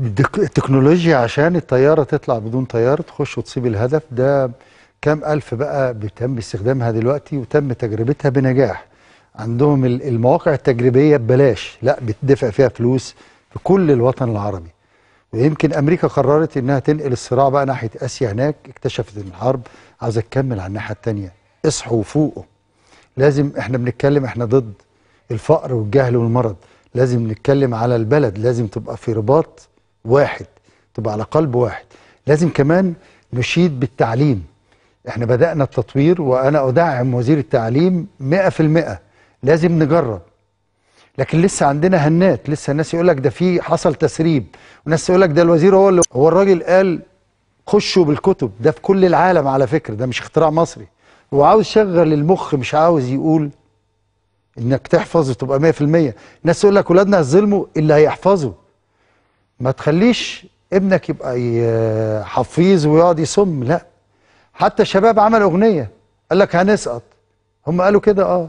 التكنولوجيا عشان الطياره تطلع بدون طيار تخش وتصيب الهدف ده كام الف بقى بتم استخدامها دلوقتي وتم تجربتها بنجاح عندهم المواقع التجريبيه ببلاش لا بتدفع فيها فلوس في كل الوطن العربي ويمكن امريكا قررت انها تنقل الصراع بقى ناحيه اسيا هناك اكتشفت ان الحرب عاوزه تكمل على الناحيه الثانيه اصحوا وفوقوا لازم احنا بنتكلم احنا ضد الفقر والجهل والمرض لازم نتكلم على البلد لازم تبقى في رباط واحد تبقى على قلب واحد لازم كمان نشيد بالتعليم احنا بدأنا التطوير وأنا أدعم وزير التعليم 100% لازم نجرب لكن لسه عندنا هنات لسه الناس يقول لك ده في حصل تسريب وناس يقولك لك ده الوزير هو اللي هو الراجل قال خشوا بالكتب ده في كل العالم على فكرة ده مش اختراع مصري هو عاوز يشغل المخ مش عاوز يقول انك تحفظ وتبقى 100% الناس يقول لك ولادنا هيظلموا اللي هيحفظوا ما تخليش ابنك يبقى حفيظ ويقعد يسم لا حتى الشباب عمل اغنيه قال لك هنسقط هم قالوا كده اه